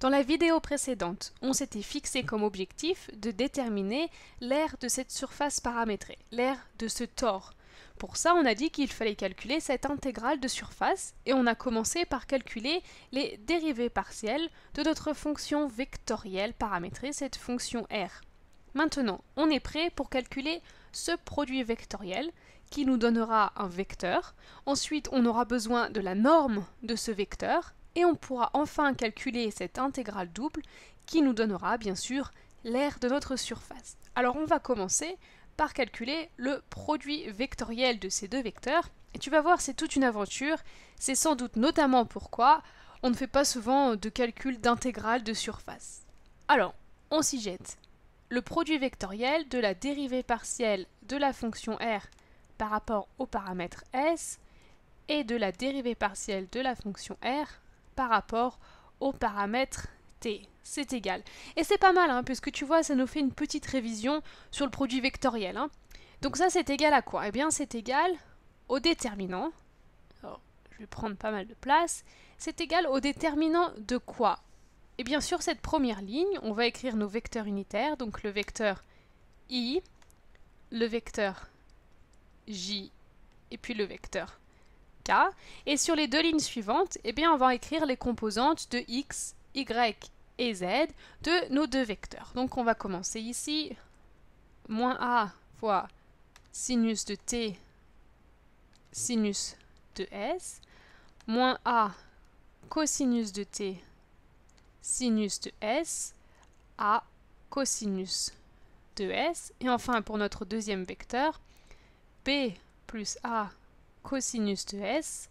Dans la vidéo précédente, on s'était fixé comme objectif de déterminer l'aire de cette surface paramétrée, l'aire de ce tore. Pour ça, on a dit qu'il fallait calculer cette intégrale de surface et on a commencé par calculer les dérivées partielles de notre fonction vectorielle paramétrée, cette fonction r. Maintenant, on est prêt pour calculer ce produit vectoriel qui nous donnera un vecteur. Ensuite, on aura besoin de la norme de ce vecteur et on pourra enfin calculer cette intégrale double qui nous donnera bien sûr l'aire de notre surface. Alors on va commencer par calculer le produit vectoriel de ces deux vecteurs. Et tu vas voir, c'est toute une aventure. C'est sans doute notamment pourquoi on ne fait pas souvent de calcul d'intégrale de surface. Alors, on s'y jette. Le produit vectoriel de la dérivée partielle de la fonction r par rapport au paramètre s et de la dérivée partielle de la fonction r par rapport au paramètre t. C'est égal. Et c'est pas mal, hein, puisque tu vois, ça nous fait une petite révision sur le produit vectoriel. Hein. Donc ça, c'est égal à quoi Eh bien, c'est égal au déterminant. je vais prendre pas mal de place. C'est égal au déterminant de quoi Et eh bien sur cette première ligne, on va écrire nos vecteurs unitaires, donc le vecteur i, le vecteur j, et puis le vecteur et sur les deux lignes suivantes, eh bien, on va écrire les composantes de X, Y et Z de nos deux vecteurs. Donc on va commencer ici. Moins A fois sinus de T sinus de S, moins A cosinus de T sinus de S, A cosinus de S. Et enfin, pour notre deuxième vecteur, B plus A cosinus de S,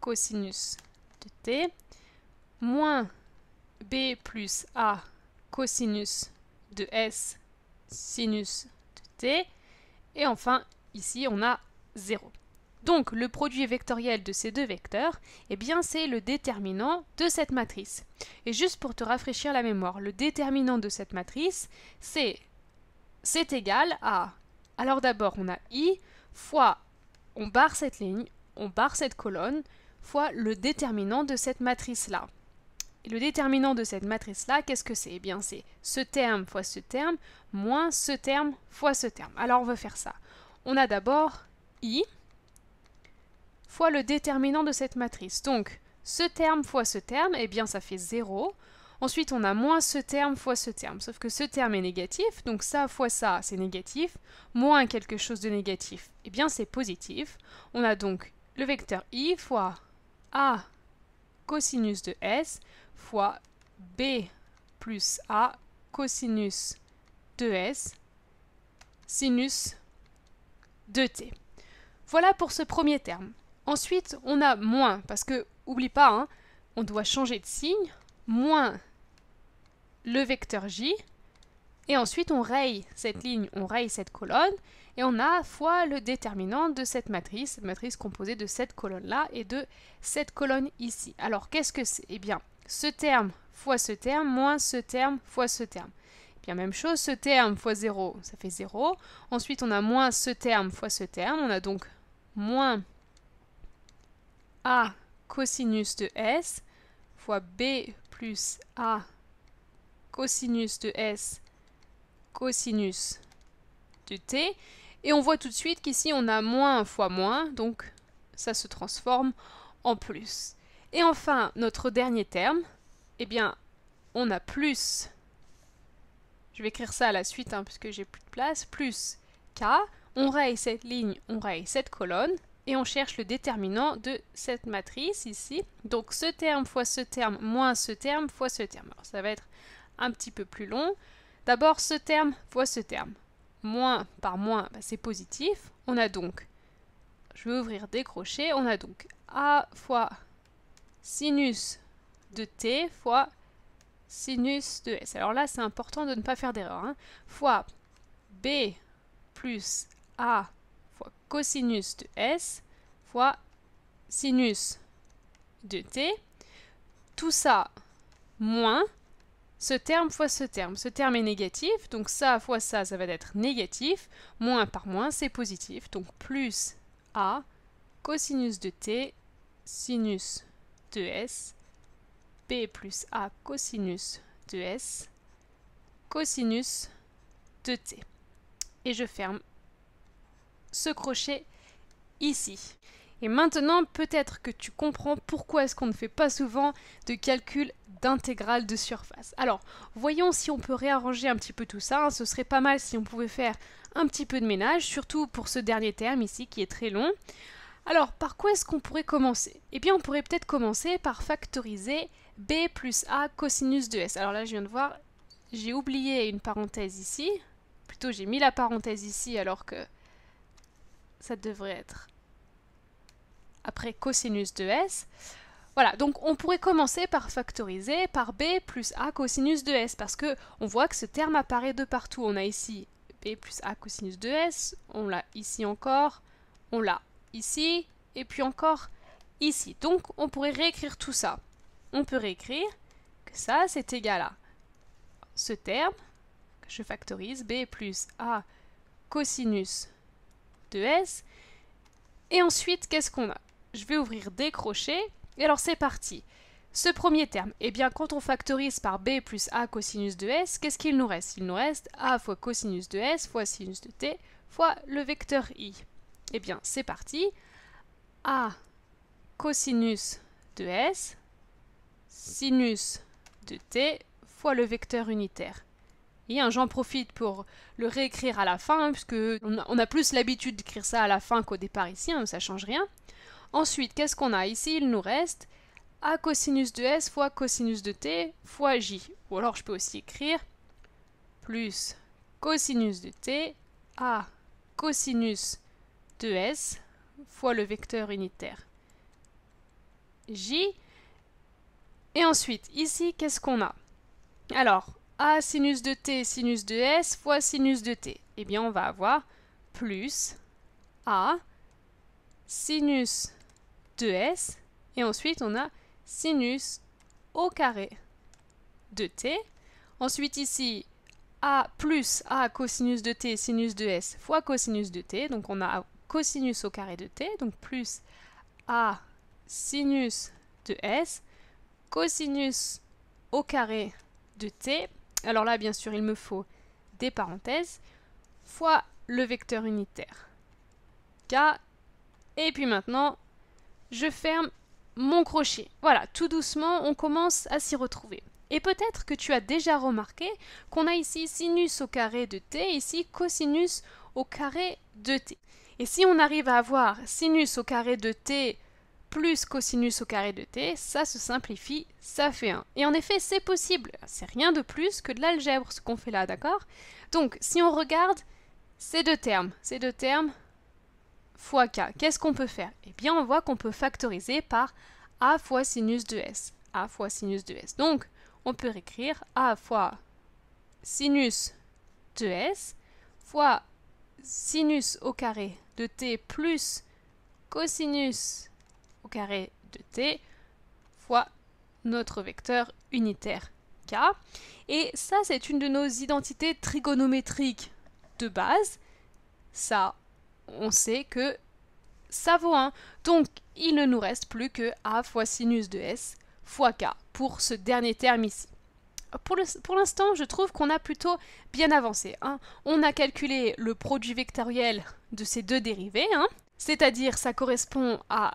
cosinus de T, moins B plus A cosinus de S sinus de T, et enfin ici on a 0. Donc le produit vectoriel de ces deux vecteurs, eh bien c'est le déterminant de cette matrice. Et juste pour te rafraîchir la mémoire, le déterminant de cette matrice, c'est c'est égal à alors d'abord on a i fois on barre cette ligne, on barre cette colonne, fois le déterminant de cette matrice-là. Et le déterminant de cette matrice-là, qu'est-ce que c'est Eh bien, c'est ce terme fois ce terme, moins ce terme fois ce terme. Alors, on veut faire ça. On a d'abord i fois le déterminant de cette matrice. Donc, ce terme fois ce terme, eh bien, ça fait 0. Ensuite, on a moins ce terme fois ce terme. Sauf que ce terme est négatif, donc ça fois ça, c'est négatif. Moins quelque chose de négatif, eh bien c'est positif. On a donc le vecteur i fois a cosinus de s fois b plus a cosinus de s sinus de t. Voilà pour ce premier terme. Ensuite, on a moins, parce que, oublie pas, hein, on doit changer de signe. Moins le vecteur j, et ensuite on raye cette mm. ligne, on raye cette colonne, et on a fois le déterminant de cette matrice, cette matrice composée de cette colonne-là et de cette colonne ici. Alors qu'est-ce que c'est Eh bien, ce terme fois ce terme, moins ce terme fois ce terme. Eh bien, même chose, ce terme fois 0, ça fait 0. Ensuite, on a moins ce terme fois ce terme. On a donc moins A cosinus de S fois B plus A cosinus de S, cosinus de T. Et on voit tout de suite qu'ici on a moins fois moins, donc ça se transforme en plus. Et enfin, notre dernier terme, eh bien, on a plus, je vais écrire ça à la suite hein, puisque j'ai plus de place, plus K, on raye cette ligne, on raye cette colonne, et on cherche le déterminant de cette matrice ici. Donc ce terme fois ce terme moins ce terme fois ce terme. Alors ça va être un petit peu plus long. D'abord ce terme fois ce terme. Moins par moins, bah, c'est positif. On a donc, je vais ouvrir des crochets, on a donc A fois sinus de t fois sinus de s. Alors là, c'est important de ne pas faire d'erreur. Hein. Fois b plus a fois cosinus de s fois sinus de t. Tout ça moins ce terme fois ce terme. Ce terme est négatif, donc ça fois ça, ça va être négatif. Moins par moins, c'est positif. Donc plus A, cosinus de T, sinus de S, B plus A cosinus de S, cosinus de T. Et je ferme ce crochet ici. Et maintenant, peut-être que tu comprends pourquoi est-ce qu'on ne fait pas souvent de calcul d'intégrale de surface. Alors, voyons si on peut réarranger un petit peu tout ça. Hein. Ce serait pas mal si on pouvait faire un petit peu de ménage, surtout pour ce dernier terme ici qui est très long. Alors, par quoi est-ce qu'on pourrait commencer Eh bien, on pourrait peut-être commencer par factoriser b plus a cosinus de s. Alors là, je viens de voir, j'ai oublié une parenthèse ici. Plutôt, j'ai mis la parenthèse ici alors que ça devrait être après cosinus de s. Voilà, donc on pourrait commencer par factoriser par b plus a cosinus de s, parce que on voit que ce terme apparaît de partout. On a ici b plus a cosinus de s, on l'a ici encore, on l'a ici, et puis encore ici. Donc on pourrait réécrire tout ça. On peut réécrire que ça c'est égal à ce terme, que je factorise, b plus a cosinus de s, et ensuite qu'est-ce qu'on a je vais ouvrir des crochets. Et alors c'est parti. Ce premier terme, eh bien quand on factorise par b plus a cosinus de s, qu'est-ce qu'il nous reste Il nous reste a fois cosinus de s fois sinus de t fois le vecteur i. Eh bien c'est parti. a cosinus de s sinus de t fois le vecteur unitaire. Et hein, j'en profite pour le réécrire à la fin, hein, puisque on a, plus l'habitude d'écrire ça à la fin qu'au départ ici, hein, ça change rien. Ensuite, qu'est-ce qu'on a ici Il nous reste a cosinus de s fois cosinus de t fois j. Ou alors je peux aussi écrire plus cosinus de t a cosinus de s fois le vecteur unitaire j. Et ensuite, ici, qu'est-ce qu'on a Alors, a sinus de t sinus de s fois sinus de t. Eh bien, on va avoir plus a sinus 2s. Et ensuite, on a sinus au carré de t. Ensuite, ici, a plus a cosinus de t sinus de s fois cosinus de t. Donc, on a cosinus au carré de t, donc plus a sinus de s cosinus au carré de t. Alors là, bien sûr, il me faut des parenthèses fois le vecteur unitaire k. Et puis maintenant, je ferme mon crochet. Voilà, tout doucement, on commence à s'y retrouver. Et peut-être que tu as déjà remarqué qu'on a ici sinus au carré de t, ici cosinus au carré de t. Et si on arrive à avoir sinus au carré de t plus cosinus au carré de t, ça se simplifie, ça fait 1. Et en effet, c'est possible, c'est rien de plus que de l'algèbre ce qu'on fait là, d'accord Donc, si on regarde ces deux termes, ces deux termes, fois k. Qu'est-ce qu'on peut faire Eh bien, on voit qu'on peut factoriser par a fois sinus de s. a fois sinus de s. Donc, on peut réécrire a fois sinus de s fois sinus au carré de t plus cosinus au carré de t fois notre vecteur unitaire k. Et ça, c'est une de nos identités trigonométriques de base. Ça, on sait que ça vaut 1. Donc il ne nous reste plus que a fois sinus de s fois k pour ce dernier terme ici. Pour l'instant, je trouve qu'on a plutôt bien avancé. Hein. On a calculé le produit vectoriel de ces deux dérivés, hein. c'est-à-dire ça correspond à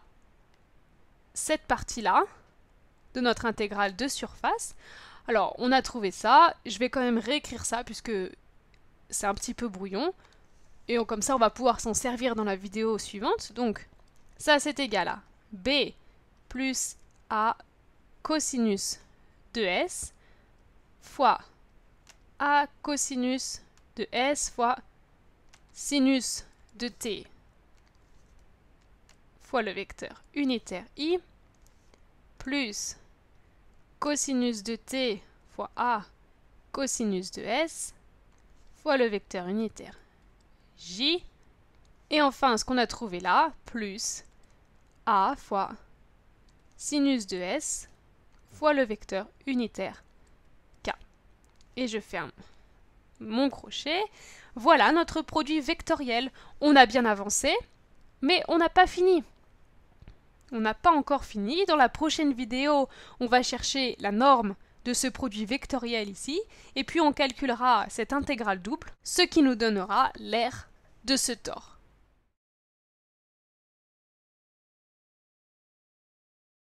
cette partie-là de notre intégrale de surface. Alors, on a trouvé ça. Je vais quand même réécrire ça puisque c'est un petit peu brouillon. Et comme ça, on va pouvoir s'en servir dans la vidéo suivante. Donc, ça c'est égal à b plus a cosinus de s fois a cosinus de s fois sinus de t fois le vecteur unitaire i plus cosinus de t fois a cosinus de s fois le vecteur unitaire J. Et enfin, ce qu'on a trouvé là, plus A fois sinus de S fois le vecteur unitaire K. Et je ferme mon crochet. Voilà notre produit vectoriel. On a bien avancé, mais on n'a pas fini. On n'a pas encore fini. Dans la prochaine vidéo, on va chercher la norme de ce produit vectoriel ici, et puis on calculera cette intégrale double, ce qui nous donnera l'aire de ce tore.